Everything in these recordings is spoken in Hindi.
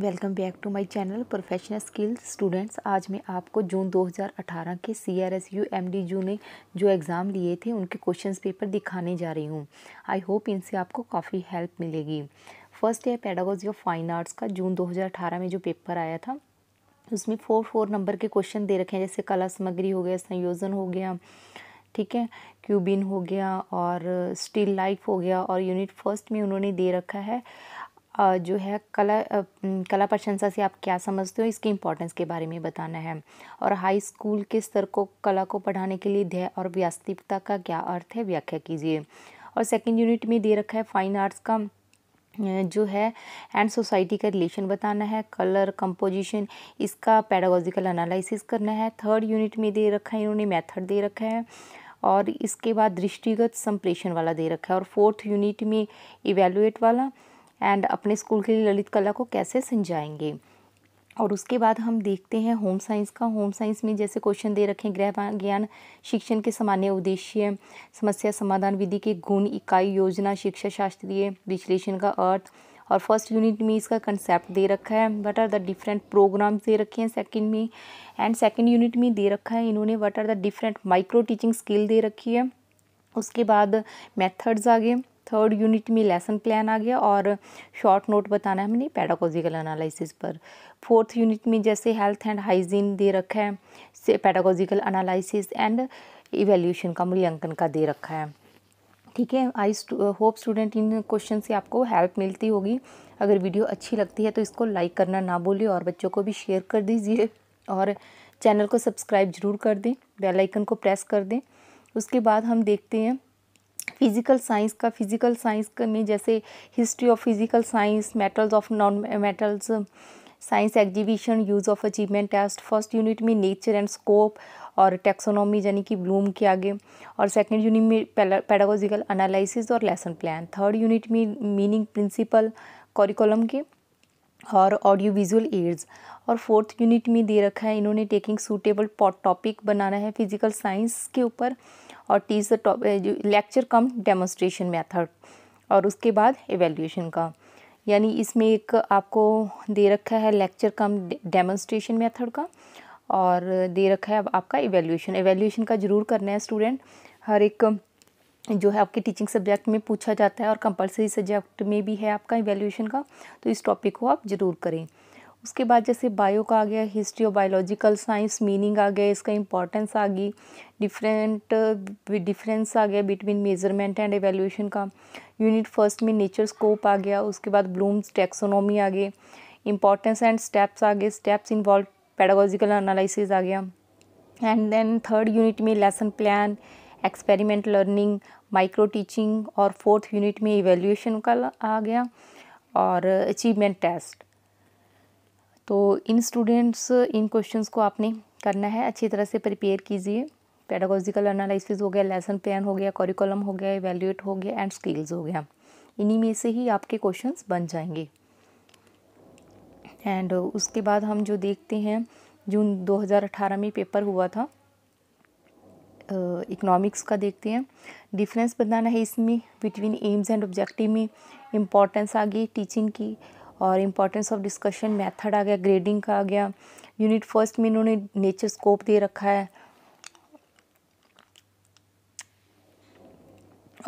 welcome back to my channel professional skills students आज मैं आपको जून 2018 के C R S U M D U ने जो एग्ज़ाम लिए थे उनके क्वेश्चंस पेपर दिखाने जा रही हूँ आई होप इनसे आपको काफ़ी हेल्प मिलेगी फर्स्ट है पेडागोजी ऑफ फाइन आर्ट्स का जून 2018 में जो पेपर आया था उसमें फोर फोर नंबर के क्वेश्चन दे रखे हैं जैसे कला सामग्री हो गया संयोजन हो गया ठीक है क्यूबिन हो गया और स्टील लाइफ हो गया और यूनिट फर्स्ट में उन्होंने दे रखा है जो है कला कला प्रशंसा से आप क्या समझते हो इसके इम्पोर्टेंस के बारे में बताना है और हाई स्कूल के स्तर को कला को पढ़ाने के लिए ध्यय और व्यास्तिकता का क्या अर्थ है व्याख्या कीजिए और सेकेंड यूनिट में दे रखा है फाइन आर्ट्स का जो है एंड सोसाइटी का रिलेशन बताना है कलर कंपोजिशन इसका पैडागोजिकल एनालिसिस करना है थर्ड यूनिट में दे रखा है इन्होंने मेथड दे रखा है और इसके बाद दृष्टिगत संप्रेषण वाला दे रखा है और फोर्थ यूनिट में इवेलुएट वाला एंड अपने स्कूल के लिए ललित कला को कैसे समझाएंगे और उसके बाद हम देखते हैं होम साइंस का होम साइंस में जैसे क्वेश्चन दे रखे हैं गृह ज्ञान शिक्षण के सामान्य उद्देश्य समस्या समाधान विधि के गुण इकाई योजना शिक्षा शास्त्रीय विश्लेषण का अर्थ और फर्स्ट यूनिट में इसका कंसेप्ट दे रखा है what are the different programmes दे रखे हैं सेकंड में एंड सेकंड यूनिट में दे रखा है इन्होंने what are the different micro teaching skill दे रखी है उसके बाद मेथड्स आ गए थर्ड यूनिट में लेसन प्लान आ गया और शॉर्ट नोट बताना है हमने पैडागोजिकल एनालिसिस पर फोर्थ यूनिट में जैसे हेल्थ एंड हाइजीन दे रखा है से पैडागोजिकल एनालिसिस एंड इवेल्यूशन का मूल्यांकन का दे रखा है ठीक है आई होप स्टूडेंट इन क्वेश्चन से आपको हेल्प मिलती होगी अगर वीडियो अच्छी लगती है तो इसको लाइक करना ना भूलिए और बच्चों को भी शेयर कर दीजिए और चैनल को सब्सक्राइब जरूर कर दें बेल आइकन को प्रेस कर दें उसके बाद हम देखते हैं फिज़िकल साइंस का फिज़िकल साइंस में जैसे history of physical science metals of non metals science exhibition use of achievement test first unit में नेचर एंड स्कोप और टेक्सोनॉमी यानी कि ब्लूम के आगे और सेकेंड यूनिट में पेडागोजिकल एनालिसिस और लेसन प्लान थर्ड यूनिट में मीनिंग प्रिंसिपल करिकुलम के और ऑडियो विजुअल एड्स और फोर्थ यूनिट में दे रखा है इन्होंने टेकिंग सूटेबल टॉपिक बनाना है फिजिकल साइंस के ऊपर और these is lecture cum demonstration method और उसके बाद एवेल्यूशन का यानी इसमें एक आपको दे रखा है लेक्चर कम डेमोस्ट्रेशन मेथड का और दे रखा है आपका एवेल्यूशन एवेल्यूशन का ज़रूर करना है स्टूडेंट हर एक जो है आपके टीचिंग सब्जेक्ट में पूछा जाता है और कंपलसरी सब्जेक्ट में भी है आपका एवेल्यूशन का तो इस टॉपिक को आप ज़रूर करें उसके बाद जैसे बायो का आ गया हिस्ट्री और बायोलॉजिकल साइंस मीनिंग आ गया इसका इंपॉर्टेंस आ गई डिफरेंट डिफरेंस uh, आ गया बिटवीन मेजरमेंट एंड एवेल्यूशन का यूनिट फर्स्ट में नेचर स्कोप आ गया उसके बाद ब्लूम्स टेक्सोनोमी आ गए इंपॉर्टेंस एंड स्टेप्स आ गए स्टेप्स इन्वॉल्व पेडागोजिकल एनालिसिस आ गया एंड देन थर्ड यूनिट में lesson plan experiment learning micro teaching और फोर्थ यूनिट में इवेल्यूशन का आ गया और अचीवमेंट uh, टेस्ट तो इन स्टूडेंट्स इन क्वेश्चंस को आपने करना है अच्छी तरह से प्रिपेयर कीजिए पैडागोजिकल एनालिसिस हो गया लेसन प्लान हो गया करिकुलम हो गया एवेल्यूएट हो गया एंड स्किल्स हो गया इन्हीं में से ही आपके क्वेश्चंस बन जाएंगे एंड उसके बाद हम जो देखते हैं जून 2018 में पेपर हुआ था इकोनॉमिक्स का देखते हैं डिफरेंस बताना है इसमें बिटवीन एम्स एंड ऑब्जेक्टिव में इम्पोर्टेंस आ गई टीचिंग की और इम्पॉर्टेंस ऑफ डिस्कशन मेथड आ गया ग्रेडिंग का आ गया यूनिट फर्स्ट में इन्होंने नेचर स्कोप दे रखा है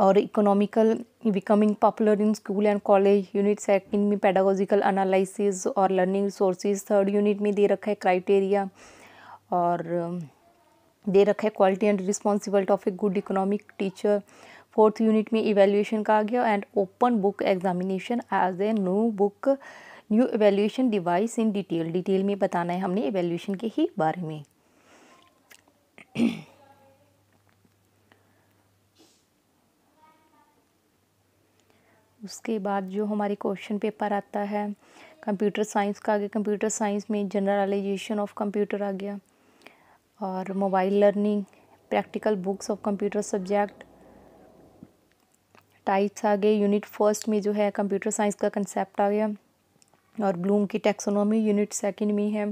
और economical becoming popular in school and college unit second में पेडागोजिकल एनालिसिस और लर्निंग रिसोर्सेज थर्ड यूनिट में दे रखा है क्राइटेरिया और दे रखा है quality and responsible of a good economic teacher fourth unit में इवेल्यूशन का आ गया and open book examination as a new book new evaluation device in detail detail में बताना है हमने एवेल्यूशन के ही बारे में उसके बाद जो हमारे क्वेश्चन पेपर आता है कंप्यूटर साइंस का आ गया कंप्यूटर साइंस में जनरलाइजेशन ऑफ कंप्यूटर आ गया और mobile learning practical books of computer subject types आ गए यूनिट फर्स्ट में जो है कंप्यूटर साइंस का कंसेप्ट आ गया और ब्लूम की टेक्सोनॉमी यूनिट सेकंड में है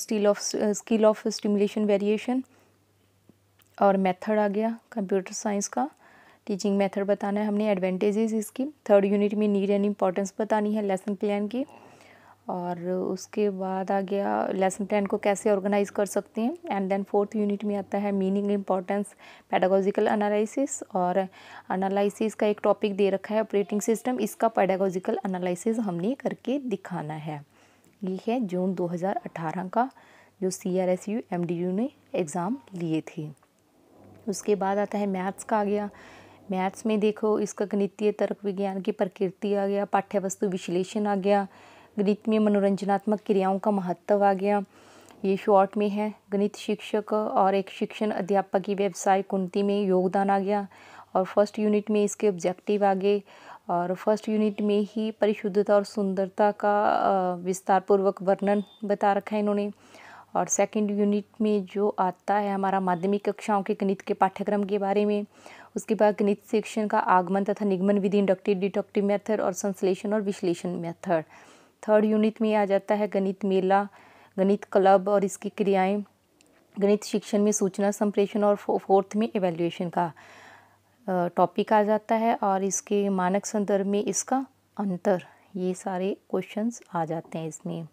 steel of skill of stimulation variation और मेथड आ गया कंप्यूटर साइंस का टीचिंग मेथड बताना है हमने एडवांटेजेस इसकी थर्ड यूनिट में नीड एंड इम्पोर्टेंस बतानी है लेसन प्लान की और उसके बाद आ गया लेसन टेन को कैसे ऑर्गेनाइज कर सकते हैं एंड देन फोर्थ यूनिट में आता है मीनिंग इम्पोर्टेंस पैडागोजिकल एनालिसिस और एनालिसिस का एक टॉपिक दे रखा है ऑपरेटिंग सिस्टम इसका पैडागोजिकल एनालिसिस हमने करके दिखाना है ये है जून 2018 का जो C R S U M D U ने एग्ज़ाम लिए थे उसके बाद आता है मैथ्स का आ गया मैथ्स में देखो इसका गणितीय तर्क विज्ञान की प्रकृति आ गया पाठ्य वस्तु विश्लेषण आ गया गणित में मनोरंजनात्मक क्रियाओं का महत्व आ गया ये शॉर्ट में है गणित शिक्षक और एक शिक्षण अध्यापक की व्यवसाय कुंती में योगदान आ गया और फर्स्ट यूनिट में इसके ऑब्जेक्टिव आ गए और फर्स्ट यूनिट में ही परिशुद्धता और सुंदरता का विस्तार पूर्वक वर्णन बता रखा है इन्होंने और सेकंड यूनिट में जो आता है हमारा माध्यमिक कक्षाओं के गणित के पाठ्यक्रम के बारे में उसके बाद गणित शिक्षण का आगमन तथा निगमन विधि इंडक्टिव डिडक्टिव मेथड और संश्लेषण और विश्लेषण मेथड थर्ड यूनिट में आ जाता है गणित मेला गणित क्लब और इसकी क्रियाएं गणित शिक्षण में सूचना संप्रेषण और फोर्थ में एवेल्युएशन का टॉपिक आ जाता है और इसके मानक संदर्भ में इसका अंतर ये सारे क्वेश्चंस आ जाते हैं इसमें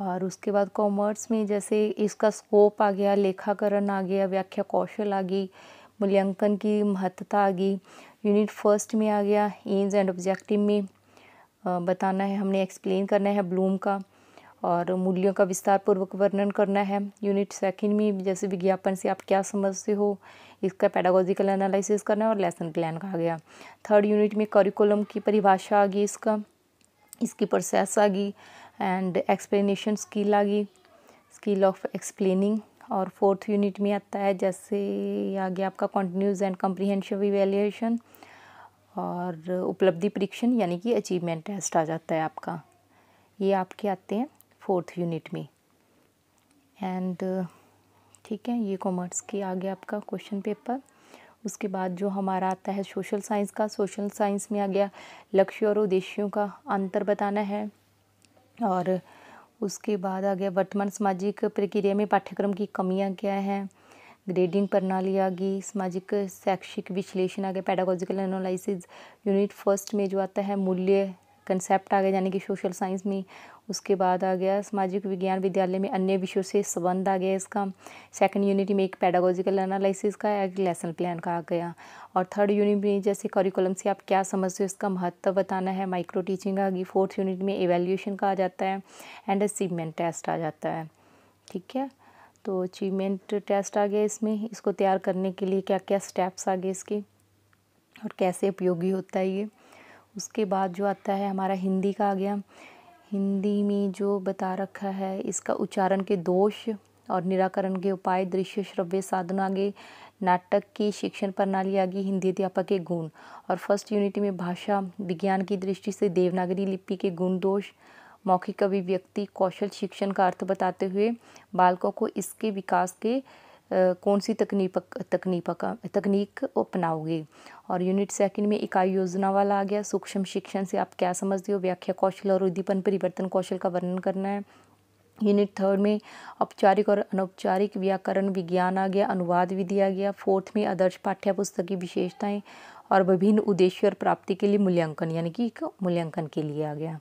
और उसके बाद कॉमर्स में जैसे इसका स्कोप आ गया लेखाकरण आ गया व्याख्या कौशल आ गई मूल्यांकन की महत्ता आ गई यूनिट फर्स्ट में आ गया एम्स एंड ऑब्जेक्टिव में बताना है हमने एक्सप्लेन करना है ब्लूम का और मूल्यों का विस्तार पूर्वक वर्णन करना है यूनिट सेकंड में जैसे विज्ञापन से आप क्या समझते हो इसका पैडागोजिकल एनालिसिस करना है और लेसन प्लान कहा गया थर्ड यूनिट में करिकुलम की परिभाषा आ गई इसका इसकी प्रोसेस आ गई एंड एक्सप्लेनेशन स्किल आ गई स्किल ऑफ एक्सप्लेनिंग और फोर्थ यूनिट में आता है जैसे आ गया आपका कॉन्टीन्यूज एंड कम्प्रीहेंशिव इवेल्यूशन और उपलब्धि परीक्षण यानी कि अचीवमेंट टेस्ट आ जाता है आपका ये आपके आते हैं फोर्थ यूनिट में एंड ठीक है ये कॉमर्स की आ गया आपका क्वेश्चन पेपर उसके बाद जो हमारा आता है सोशल साइंस का सोशल साइंस में आ गया लक्ष्य और उद्देश्यों का अंतर बताना है और उसके बाद आ गया वर्तमान सामाजिक प्रक्रिया में पाठ्यक्रम की कमियां क्या हैं ग्रेडिंग प्रणाली आ गई सामाजिक शैक्षिक विश्लेषण आ गया पैडागोजिकल एनालिसिस यूनिट फर्स्ट में जो आता है मूल्य कंसेप्ट आ गया यानी कि सोशल साइंस में उसके बाद आ गया सामाजिक विज्ञान विद्यालय में अन्य विषयों से संबंध आ गया इसका सेकंड यूनिट में एक पैडागोजिकल एनालिसिस का एक लेसन प्लान का आ गया और थर्ड यूनिट में जैसे करिकुलम से आप क्या समझते हो इसका महत्व बताना है माइक्रो टीचिंग आ गई फोर्थ यूनिट में एवेल्यूशन का आ जाता है एंड अचीवमेंट टेस्ट आ जाता है ठीक है तो अचीवमेंट टेस्ट आ गया इसमें इसको तैयार करने के लिए क्या क्या स्टेप्स आ गए इसके और कैसे उपयोगी होता है ये उसके बाद जो आता है हमारा हिंदी का आ गया हिंदी में जो बता रखा है इसका उच्चारण के दोष और निराकरण के उपाय दृश्य श्रव्य साधन आगे नाटक की शिक्षण प्रणाली आगे हिंदी अध्यापक के गुण और फर्स्ट यूनिट में भाषा विज्ञान की दृष्टि से देवनागरी लिपि के गुण दोष मौखिक अभिव्यक्ति कौशल शिक्षण का अर्थ बताते हुए बालकों को इसके विकास के कौन सी तकनीक तकनीक तकनीक अपनाओगे और यूनिट सेकंड में इकाई योजना वाला आ गया सूक्ष्म शिक्षण से आप क्या समझते हो व्याख्या कौशल और उद्दीपन परिवर्तन कौशल का वर्णन करना है यूनिट थर्ड में औपचारिक और अनौपचारिक व्याकरण विज्ञान आ गया अनुवाद विधि आ गया फोर्थ में आदर्श पाठ्य पुस्तक की विशेषताएँ और विभिन्न उद्देश्य और प्राप्ति के लिए मूल्यांकन यानी कि मूल्यांकन के लिए आ गया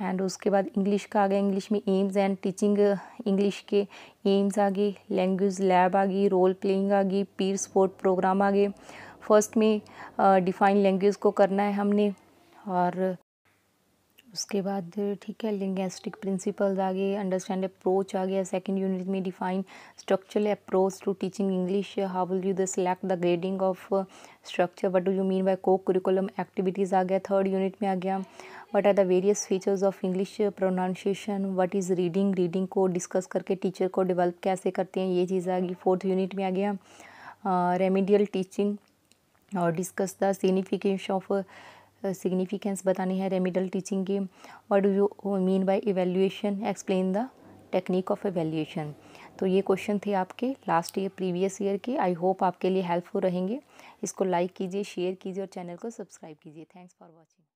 एंड उसके बाद इंग्लिश का आ गया इंग्लिश में एम्स एंड टीचिंग इंग्लिश के एम्स आ गए लैंग्वेज लैब आ गई रोल प्लेइंग आ गई पीर स्पोर्ट प्रोग्राम आ गए फर्स्ट में डिफ़ाइन uh, लैंग्वेज को करना है हमने और उसके बाद ठीक है लिंग्विस्टिक प्रिंसिपल्स आ गए अंडरस्टैंड अप्रोच आ गया सेकंड यूनिट में define structural approach to teaching English how will you the select the grading of structure what do you mean by को करिकुलम एक्टिविटीज़ आ गया थर्ड यूनिट में आ गया what are the various features of English pronunciation what is reading reading को डिस्कस करके टीचर को डेवलप कैसे करते हैं ये चीज़ आ गई फोर्थ यूनिट में आ गया रेमिडियल uh, टीचिंग और discuss the signification of significance uh, बतानी है रेमिडल टीचिंग की what do you mean by evaluation explain the technique of evaluation तो ये क्वेश्चन थे आपके लास्ट ईयर प्रीवियस ईयर के आई होप आपके लिए हेल्पफुल रहेंगे इसको लाइक कीजिए शेयर कीजिए और चैनल को सब्सक्राइब कीजिए थैंक्स फॉर वॉचिंग